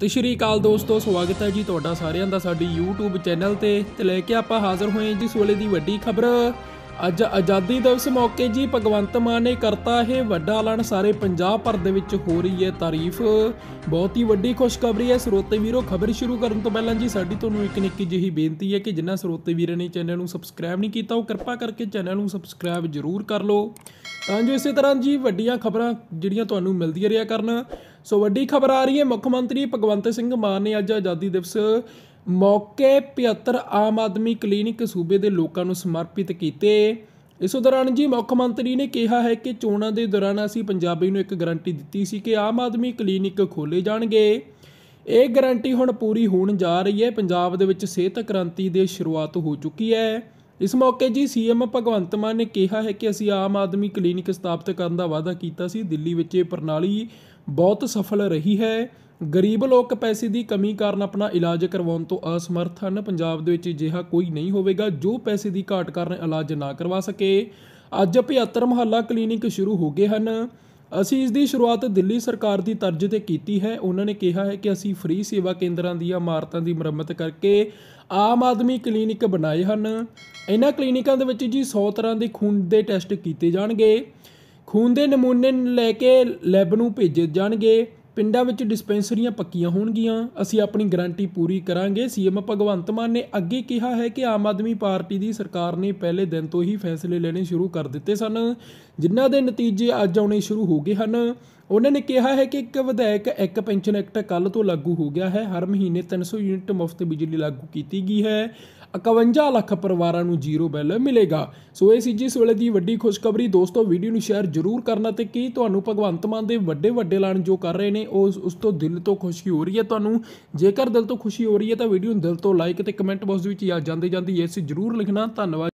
ਸਤਿ ਸ਼੍ਰੀ ਅਕਾਲ ਦੋਸਤੋ ਸਵਾਗਤ ਹੈ ਜੀ ਤੁਹਾਡਾ ਸਾਰਿਆਂ ਦਾ ਸਾਡੀ YouTube ਚੈਨਲ ਤੇ ਤੇ ਲੈ ਕੇ ਆਪਾਂ ਹਾਜ਼ਰ ਹੋਏ ਜੀ ਸੋਲੇ ਦੀ ਵੱਡੀ ਖਬਰ ਅੱਜ ਆਜ਼ਾਦੀ ਦਿਵਸ ਮੌਕੇ ਜੀ ਭਗਵੰਤ ਮਾਨ ਨੇ ਕਰਤਾ ਇਹ ਵੱਡਾ ਐਲਾਨ ਸਾਰੇ ਪੰਜਾਬ ਭਰ ਦੇ ਵਿੱਚ ਹੋ ਰਹੀ ਹੈ ਤਾਰੀਫ ਬਹੁਤ ਹੀ ਵੱਡੀ ਖੁਸ਼ਖਬਰੀ ਹੈ ਸਰੋਤੇ ਵੀਰੋ ਖਬਰ ਸ਼ੁਰੂ ਕਰਨ ਤੋਂ ਪਹਿਲਾਂ ਜੀ ਸਾਡੀ ਤੁਹਾਨੂੰ ਇੱਕ ਨਿੱਕੀ ਜਿਹੀ ਬੇਨਤੀ ਹੈ ਕਿ ਜਿਨ੍ਹਾਂ ਸਰੋਤੇ ਵੀਰਾਂ ਨੇ ਚੈਨਲ ਨੂੰ ਸਬਸਕ੍ਰਾਈਬ ਨਹੀਂ ਕੀਤਾ ਉਹ ਕਿਰਪਾ ਕਰਕੇ ਚੈਨਲ ਨੂੰ ਸਬਸਕ੍ਰਾਈਬ ਜ਼ਰੂਰ ਕਰ ਲਓ ਤਾਂ ਜੋ ਇਸੇ ਤਰ੍ਹਾਂ ਜੀ ਵੱਡੀਆਂ ਖਬਰਾਂ ਜਿਹੜੀਆਂ ਤੁਹਾਨੂੰ ਮਿਲਦੀਆਂ ਰਿਹਾ ਕਰਨ ਸੋ ਵੱਡੀ ਖਬਰ ਆ ਰਹੀ ਹੈ ਮੁੱਖ ਮੰਤਰੀ ਭਗਵੰਤ ਸਿੰਘ ਮਾਨ ਨੇ ਅੱਜ ਆਜ਼ਾਦੀ ਦਿਵਸ ਮੌਕੇ 75 ਆਮ ਆਦਮੀ ਕਲੀਨਿਕ ਸੂਬੇ ਦੇ ਲੋਕਾਂ ਨੂੰ ਸਮਰਪਿਤ ਕੀਤੇ ਇਸ ਦੌਰਾਨ ਜੀ ਮੁੱਖ ਮੰਤਰੀ ਨੇ ਕਿਹਾ ਹੈ ਕਿ ਚੋਣਾਂ ਦੇ ਦੌਰਾਨ ਅਸੀਂ ਪੰਜਾਬੀ ਨੂੰ ਇੱਕ ਗਾਰੰਟੀ ਦਿੱਤੀ ਸੀ ਕਿ ਆਮ ਆਦਮੀ ਕਲੀਨਿਕ ਖੋਲੇ ਜਾਣਗੇ ਇਹ ਗਾਰੰਟੀ ਹੁਣ ਪੂਰੀ ਹੋਣ ਜਾ ਰਹੀ ਹੈ ਪੰਜਾਬ ਦੇ ਵਿੱਚ ਸਿਹਤ ਕ੍ਰਾਂਤੀ ਦੀ ਸ਼ੁਰੂਆਤ ਹੋ ਚੁੱਕੀ ਹੈ ਇਸ ਮੌਕੇ ਜੀ ਸੀਐਮ ਭਗਵੰਤ ਮਾਨ ਨੇ ਕਿਹਾ ਹੈ ਕਿ ਅਸੀਂ ਆਮ ਆਦਮੀ ਕਲੀਨਿਕ ਸਥਾਪਿਤ ਕਰਨ ਦਾ ਵਾਅਦਾ ਕੀਤਾ ਸੀ ਦਿੱਲੀ ਵਿੱਚ ਇਹ ਪ੍ਰਣਾਲੀ ਬਹੁਤ ਸਫਲ ਰਹੀ ਹੈ ਗਰੀਬ ਲੋਕ ਪੈਸੇ ਦੀ ਕਮੀ ਕਾਰਨ ਆਪਣਾ ਇਲਾਜ ਕਰਵਾਉਣ ਤੋਂ ਅਸਮਰਥ ਹਨ ਪੰਜਾਬ ਦੇ ਵਿੱਚ ਅਜਿਹਾ ਕੋਈ ਨਹੀਂ ਹੋਵੇਗਾ ਜੋ ਪੈਸੇ ਦੀ ਘਾਟ ਕਾਰਨ ਇਲਾਜ ਨਾ ਕਰਵਾ ਸਕੇ ਅੱਜ 75 ਮਹੱਲਾ ਕਲੀਨਿਕ ਸ਼ੁਰੂ ਹੋ ਗਏ ਹਨ ਅਸੀਂ ਇਸ ਦੀ ਸ਼ੁਰੂਆਤ ਦਿੱਲੀ ਸਰਕਾਰ ਦੀ ਤਰਜ਼ ਤੇ ਕੀਤੀ ਹੈ ਉਹਨਾਂ ਨੇ ਕਿਹਾ ਹੈ ਕਿ ਅਸੀਂ ਫ੍ਰੀ ਸੇਵਾ ਕੇਂਦਰਾਂ ਦੀਆਂ ਇਮਾਰਤਾਂ ਦੀ ਮੁਰੰਮਤ ਕਰਕੇ ਆਮ ਆਦਮੀ ਕਲੀਨਿਕ ਬਣਾਏ ਹਨ ਇਹਨਾਂ ਕਲੀਨਿਕਾਂ ਦੇ ਵਿੱਚ ਜੀ 100 ਤਰ੍ਹਾਂ ਦੇ ਖੂਨ ਦੇ ਟੈਸਟ ਕੀਤੇ ਜਾਣਗੇ ਖੂਨ ਦੇ ਨਮੂਨੇ ਲੈ ਕੇ ਲੈਬ ਨੂੰ ਭੇਜੇ ਜਾਣਗੇ ਪਿੰਡਾਂ ਵਿੱਚ ਡਿਸਪੈਂਸਰੀਆਂ ਪੱਕੀਆਂ ਹੋਣਗੀਆਂ ਅਸੀਂ ਆਪਣੀ ਗਾਰੰਟੀ ਪੂਰੀ ਕਰਾਂਗੇ ਸੀਐਮ ਭਗਵੰਤ ਮਾਨ ਨੇ ਅੱਗੇ ਕਿਹਾ ਹੈ ਕਿ ਆਮ ਆਦਮੀ ਪਾਰਟੀ ਦੀ ਸਰਕਾਰ ਨੇ ਪਹਿਲੇ ਦਿਨ ਤੋਂ ਹੀ ਫੈਸਲੇ ਲੈਣੇ ਸ਼ੁਰੂ ਕਰ ਦਿੱਤੇ ਸਨ ਜਿਨ੍ਹਾਂ ਦੇ ਨਤੀਜੇ ਅੱਜ ਆਉਣੇ ਸ਼ੁਰੂ ਹੋ ਗਏ ਹਨ ਉਹਨਾਂ ਨੇ ਕਿਹਾ ਹੈ ਕਿ ਇੱਕ ਵਿਧਾਇਕ ਇੱਕ ਪੈਨਸ਼ਨ ਐਕਟ ਕੱਲ ਤੋਂ ਲਾਗੂ ਹੋ ਗਿਆ ਹੈ ਹਰ ਮਹੀਨੇ 300 ਯੂਨਿਟ ਮੁਫਤ ਬਿਜਲੀ ਲਾਗੂ ਕੀਤੀ ਗਈ ਹੈ 51 ਲੱਖ ਪਰਿਵਾਰਾਂ ਨੂੰ ਜ਼ੀਰੋ ਬਿੱਲ ਮਿਲੇਗਾ ਸੋ ਇਹ ਸੀ ਜਿਸ ਵੇਲੇ ਦੀ ਵੱਡੀ ਖੁਸ਼ਖਬਰੀ ਦੋਸਤੋ ਵੀਡੀਓ ਨੂੰ ਸ਼ੇਅਰ ਜ਼ਰੂਰ ਕਰਨਾ ਤੇ ਕੀ ਤੁਹਾਨੂੰ ਭਗਵੰਤ ਮਾਨ ਦੇ ਵੱਡੇ ਵੱਡੇ ਲਾਣ ਜੋ ਕਰ ਰਹੇ ਨੇ ਉਸ ਉਸ ਤੋਂ ਦਿਲ ਤੋਂ ਖੁਸ਼ੀ ਹੋ ਰਹੀ ਹੈ ਤੁਹਾਨੂੰ ਜੇਕਰ ਦਿਲ ਤੋਂ ਖੁਸ਼ੀ ਹੋ ਰਹੀ ਹੈ ਤਾਂ ਵੀਡੀਓ ਨੂੰ ਦਿਲ ਤੋਂ ਲਾਈਕ ਤੇ ਕਮੈਂਟ ਬਾਕਸ ਵਿੱਚ ਜਾਂਦੇ ਜਾਂਦੇ ਜਾਂਦੀ ਇਸ ਜ਼ਰੂਰ ਲਿਖਣਾ ਧੰਨਵਾਦ